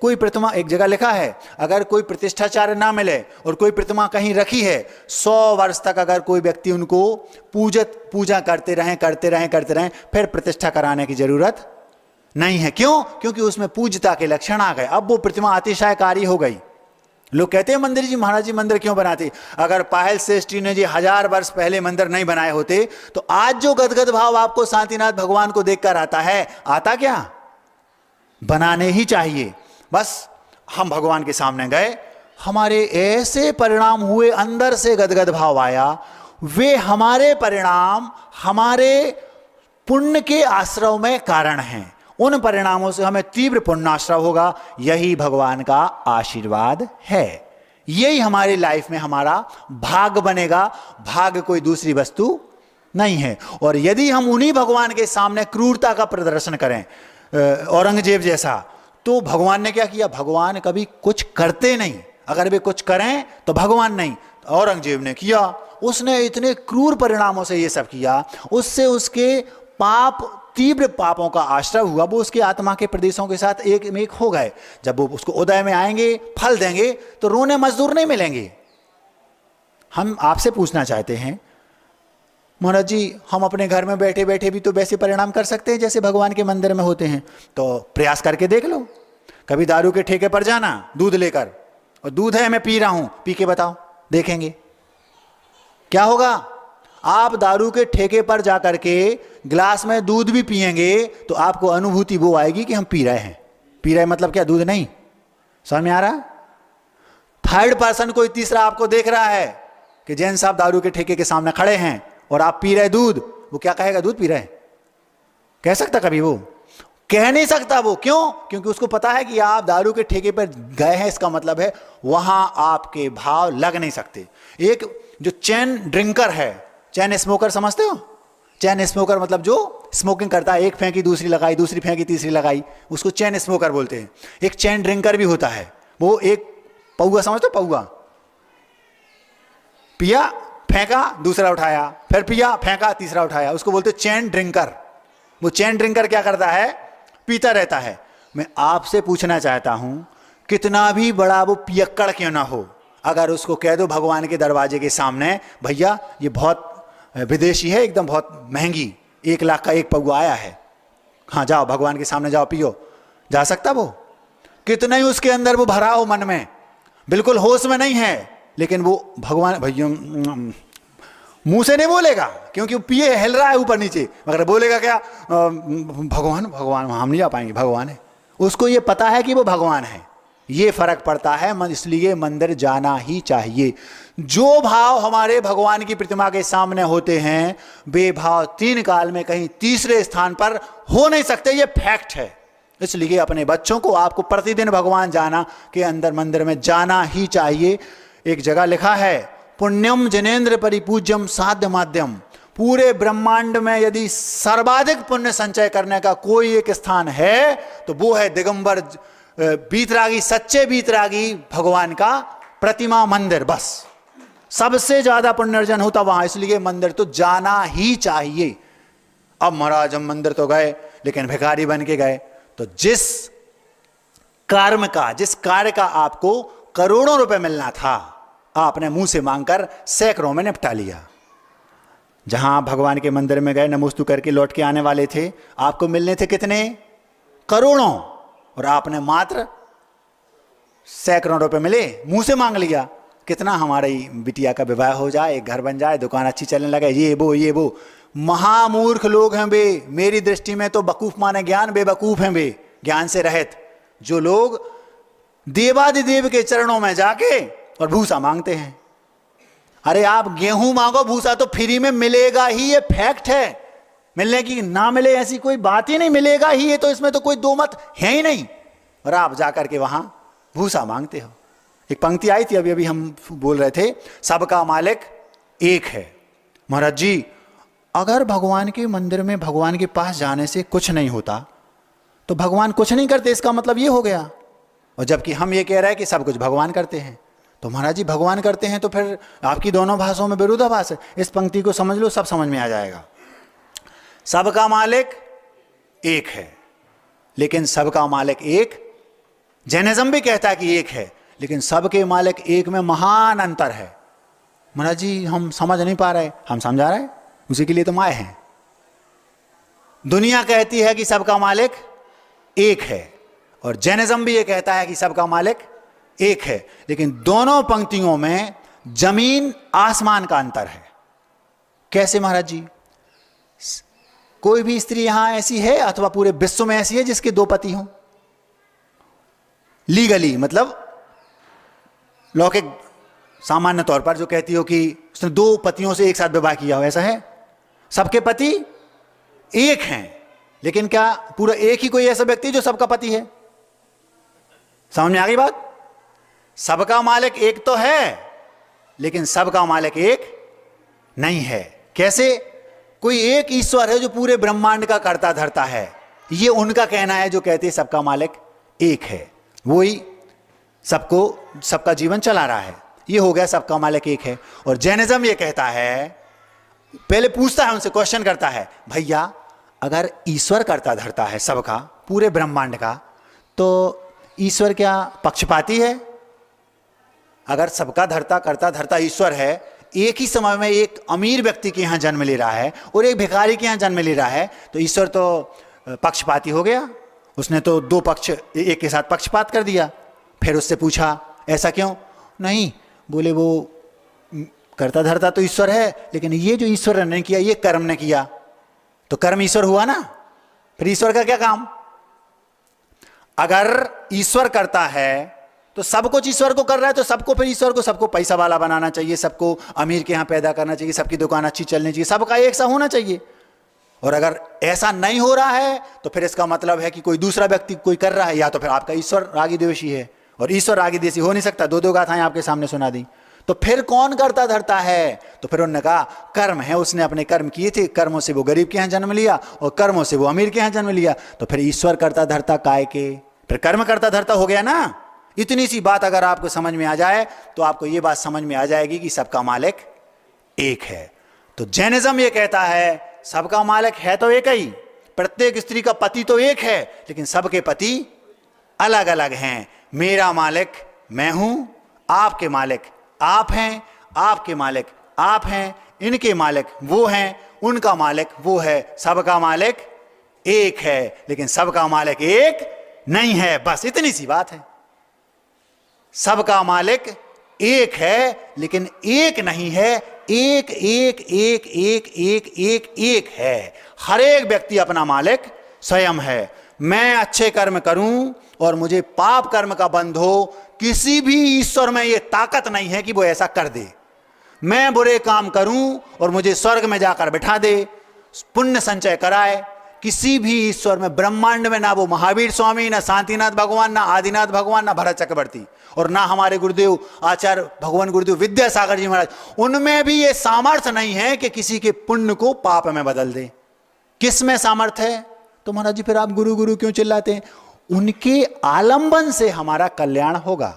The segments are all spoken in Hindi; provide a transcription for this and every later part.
कोई प्रतिमा एक जगह लिखा है अगर कोई प्रतिष्ठाचार्य ना मिले और कोई प्रतिमा कहीं रखी है सौ वर्ष तक अगर कोई व्यक्ति उनको पूजत पूजा करते रहें करते रहें करते रहें फिर प्रतिष्ठा कराने की जरूरत नहीं है क्यों क्योंकि उसमें पूजता के लक्षण आ गए अब वो प्रतिमा अतिशयकारी हो गई लोग कहते हैं मंदिर जी महाराज जी मंदिर क्यों बनाते अगर पायल श्रेष्ठ ने जी हजार वर्ष पहले मंदिर नहीं बनाए होते तो आज जो गदगद भाव आपको शांतिनाथ भगवान को देखकर आता है आता क्या बनाने ही चाहिए बस हम भगवान के सामने गए हमारे ऐसे परिणाम हुए अंदर से गदगद भाव आया वे हमारे परिणाम हमारे पुण्य के आश्रव में कारण हैं उन परिणामों से हमें तीव्र पुण्यश्रव होगा यही भगवान का आशीर्वाद है यही हमारी लाइफ में हमारा भाग बनेगा भाग कोई दूसरी वस्तु नहीं है और यदि हम उन्हीं भगवान के सामने क्रूरता का प्रदर्शन करें औरंगजेब जैसा तो भगवान ने क्या किया भगवान कभी कुछ करते नहीं अगर वे कुछ करें तो भगवान नहीं तो औरंगजेब ने किया उसने इतने क्रूर परिणामों से ये सब किया उससे उसके पाप तीव्र पापों का आश्रय हुआ वो उसके आत्मा के प्रदेशों के साथ एक में एक हो गए जब वो उसको उदय में आएंगे फल देंगे तो रोने मजदूर नहीं मिलेंगे हम आपसे पूछना चाहते हैं महाराज जी हम अपने घर में बैठे बैठे भी तो वैसे परिणाम कर सकते हैं जैसे भगवान के मंदिर में होते हैं तो प्रयास करके देख लो कभी दारू के ठेके पर जाना दूध लेकर और दूध है मैं पी रहा हूं पी के बताओ देखेंगे क्या होगा आप दारू के ठेके पर जा करके ग्लास में दूध भी पियेंगे तो आपको अनुभूति वो आएगी कि हम पी रहे हैं पी रहे मतलब क्या दूध नहीं समझ में आ रहा थर्ड पर्सन कोई तीसरा आपको देख रहा है कि जैन साहब दारू के ठेके के सामने खड़े हैं और आप पी रहे दूध वो क्या कहेगा दूध पी रहे हैं कह सकता कभी वो कह नहीं सकता वो क्यों क्योंकि उसको पता है कि आप दारू के ठेके पर गए हैं इसका मतलब है वहां आपके भाव लग नहीं सकते एक जो चैन ड्रिंकर है चैन स्मोकर समझते हो चैन स्मोकर मतलब जो स्मोकिंग करता है एक फेंकी दूसरी लगाई दूसरी फेंकी तीसरी लगाई उसको चैन स्मोकर बोलते हैं एक चैन ड्रिंकर भी होता है वो एक पौआ समझते हो पौआ पिया फेंका दूसरा उठाया फिर पिया फेंका तीसरा उठाया उसको बोलते चैन ड्रिंकर वो चैन ड्रिंकर क्या करता है पीता रहता है मैं आपसे पूछना चाहता हूं कितना भी बड़ा वो पियक्कड़ क्यों ना हो अगर उसको कह दो भगवान के दरवाजे के सामने भैया ये बहुत विदेशी है एकदम बहुत महंगी एक लाख का एक पगुआ आया है हाँ जाओ भगवान के सामने जाओ पियो जा सकता वो कितना ही उसके अंदर वो भरा हो मन में बिल्कुल होश में नहीं है लेकिन वो भगवान भैया मुंह से नहीं बोलेगा क्योंकि वो पिए हिल रहा है ऊपर नीचे मगर बोलेगा क्या भगवान भगवान हम नहीं जा पाएंगे भगवान है उसको ये पता है कि वो भगवान है ये फर्क पड़ता है इसलिए मंदिर जाना ही चाहिए जो भाव हमारे भगवान की प्रतिमा के सामने होते हैं वे भाव तीन काल में कहीं तीसरे स्थान पर हो नहीं सकते ये फैक्ट है इसलिए अपने बच्चों को आपको प्रतिदिन भगवान जाना के अंदर मंदिर में जाना ही चाहिए एक जगह लिखा है पुण्यम जनेन्द्र परिपूज्यम साध्य माध्यम पूरे ब्रह्मांड में यदि सर्वाधिक पुण्य संचय करने का कोई एक स्थान है तो वो है दिगंबर बीतरागी सच्चे बीतरागी भगवान का प्रतिमा मंदिर बस सबसे ज्यादा पुण्यर्जन होता वहां इसलिए मंदिर तो जाना ही चाहिए अब महाराज हम मंदिर तो गए लेकिन भिखारी बन के गए तो जिस कर्म का जिस कार्य का आपको करोड़ों रुपए मिलना था आपने मुंह से मांगकर सैकड़ों में निपटा लिया जहां भगवान के मंदिर में गए नमोस्तु करके लौट के आने वाले थे आपको मिलने थे कितने करोड़ों और आपने मात्र सैकड़ों रुपए मिले मुंह से मांग लिया कितना हमारी बिटिया का विवाह हो जाए एक घर बन जाए दुकान अच्छी चलने लगे ये वो ये वो महामूर्ख लोग हैं वे मेरी दृष्टि में तो बकूफ माने ज्ञान बेबकूफ हैं वे ज्ञान से रहित जो लोग देवादिदेव के चरणों में जाके और भूसा मांगते हैं अरे आप गेहूं मांगो भूसा तो फ्री में मिलेगा ही ये फैक्ट है मिलने की ना मिले ऐसी कोई बात ही नहीं मिलेगा ही ये तो इसमें तो कोई दो मत है ही नहीं और आप जाकर के वहां भूसा मांगते हो एक पंक्ति आई थी अभी अभी हम बोल रहे थे सबका मालिक एक है महाराज जी अगर भगवान के मंदिर में भगवान के पास जाने से कुछ नहीं होता तो भगवान कुछ नहीं करते इसका मतलब ये हो गया और जबकि हम ये कह रहे हैं कि सब कुछ भगवान करते हैं तो महाराज जी भगवान करते हैं तो फिर आपकी दोनों भाषाओं में विरुद्धाभास है इस पंक्ति को समझ लो सब समझ में आ जाएगा सबका मालिक एक है लेकिन सबका मालिक एक जैनिज्म भी कहता है कि एक है लेकिन सबके मालिक एक में महान अंतर है महाराज जी हम समझ नहीं पा रहे हम समझा रहे उसी के लिए तो आए हैं दुनिया कहती है कि सबका मालिक एक है और जैनिज्म भी ये कहता है कि सबका मालिक एक है लेकिन दोनों पंक्तियों में जमीन आसमान का अंतर है कैसे महाराज जी कोई भी स्त्री यहां ऐसी है अथवा पूरे विश्व में ऐसी है जिसके दो पति हों लीगली मतलब लौकिक सामान्य तौर पर जो कहती हो कि उसने दो पतियों से एक साथ विवाह किया हो ऐसा है सबके पति एक हैं लेकिन क्या पूरा एक ही कोई ऐसा व्यक्ति जो सबका पति है समझ में आ गई बात सबका मालिक एक तो है लेकिन सबका मालिक एक नहीं है कैसे कोई एक ईश्वर है जो पूरे ब्रह्मांड का करता धरता है ये उनका कहना है जो कहते हैं सबका मालिक एक है वही सबको सबका जीवन चला रहा है ये हो गया सबका मालिक एक है और जैनिज्म ये कहता है पहले पूछता है उनसे क्वेश्चन करता है भैया अगर ईश्वर करता धरता है सबका पूरे ब्रह्मांड का तो ईश्वर क्या पक्षपाती है अगर सबका धरता करता धरता ईश्वर है एक ही समय में एक अमीर व्यक्ति के यहाँ जन्म ले रहा है और एक भिखारी के यहाँ जन्म ले रहा है तो ईश्वर तो पक्षपाती हो गया उसने तो दो पक्ष एक के साथ पक्षपात कर दिया फिर उससे पूछा ऐसा क्यों नहीं बोले वो करता धरता तो ईश्वर है लेकिन ये जो ईश्वर ने किया ये कर्म ने किया तो कर्म ईश्वर हुआ ना फिर ईश्वर का क्या काम अगर ईश्वर करता है तो सब कुछ ईश्वर को कर रहा है तो सबको फिर ईश्वर को सबको पैसा वाला बनाना चाहिए सबको अमीर के यहाँ पैदा करना चाहिए सबकी दुकान अच्छी चलनी चाहिए सबका एक सा होना चाहिए और अगर ऐसा नहीं हो रहा है तो फिर इसका मतलब है कि कोई दूसरा व्यक्ति कोई कर रहा है या तो फिर आपका ईश्वर रागी द्वेषी है और ईश्वर रागी देशी हो नहीं सकता दो दो गाथाएं आपके सामने सुना दी तो फिर कौन करता धरता है तो फिर उन्होंने कहा कर्म है उसने अपने कर्म किए थे कर्मों से वो गरीब के यहाँ जन्म लिया और कर्मों से वो अमीर के यहाँ जन्म लिया तो फिर ईश्वर करता धरता काय के फिर कर्मकर्ता धर्ता हो गया ना इतनी सी बात अगर आपको समझ में आ जाए तो आपको यह बात समझ में आ जाएगी कि सबका मालिक एक है तो जैनिज्म यह कहता है सबका मालिक है तो एक ही प्रत्येक स्त्री का पति तो एक है लेकिन सबके पति अलग अलग हैं मेरा मालिक मैं हूं आपके मालिक आप हैं आपके मालिक आप हैं इनके मालिक वो हैं उनका मालिक वो है सबका मालिक एक है लेकिन सबका मालिक एक नहीं है बस इतनी सी बात है सबका मालिक एक है लेकिन एक नहीं है एक एक एक एक एक एक एक है हर एक व्यक्ति अपना मालिक स्वयं है मैं अच्छे कर्म करूं और मुझे पाप कर्म का बंध हो किसी भी ईश्वर में ये ताकत नहीं है कि वो ऐसा कर दे मैं बुरे काम करूं और मुझे स्वर्ग में जाकर बिठा दे पुण्य संचय कराए किसी भी ईश्वर में ब्रह्मांड में ना वो महावीर स्वामी ना शांतिनाथ भगवान ना आदिनाथ भगवान ना भरत चक्रवर्ती और ना हमारे गुरुदेव आचार्य भगवान गुरुदेव विद्यासागर जी महाराज उनमें भी ये सामर्थ्य नहीं है कि किसी के पुण्य को पाप में बदल दे किस में सामर्थ्य है तो महाराज जी फिर आप गुरु गुरु क्यों चिल्लाते हैं उनके आलंबन से हमारा कल्याण होगा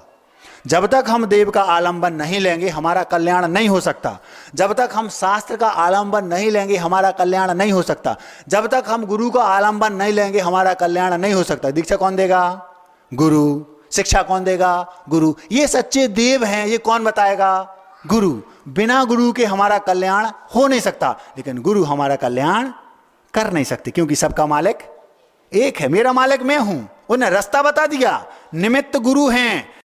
जब तक हम देव का आलंबन नहीं लेंगे हमारा कल्याण नहीं हो सकता जब तक हम शास्त्र का आलंबन नहीं लेंगे हमारा कल्याण नहीं हो सकता जब तक हम गुरु का आलंबन नहीं लेंगे हमारा कल्याण नहीं हो सकता दीक्षा कौन देगा गुरु शिक्षा कौन देगा गुरु ये सच्चे देव हैं ये कौन बताएगा गुरु बिना गुरु के हमारा कल्याण हो नहीं सकता लेकिन गुरु हमारा कल्याण कर नहीं सकते क्योंकि सबका मालिक एक है मेरा मालिक मैं हूं उन्हें रास्ता बता दिया निमित्त गुरु हैं